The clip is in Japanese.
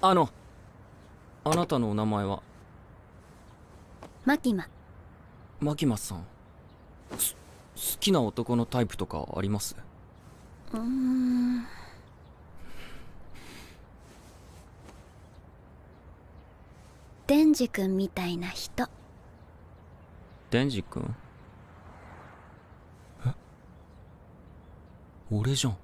あのあなたのお名前はマキママキマさんす好きな男のタイプとかありますうんデンジ君みたいな人デンジ君え俺じゃん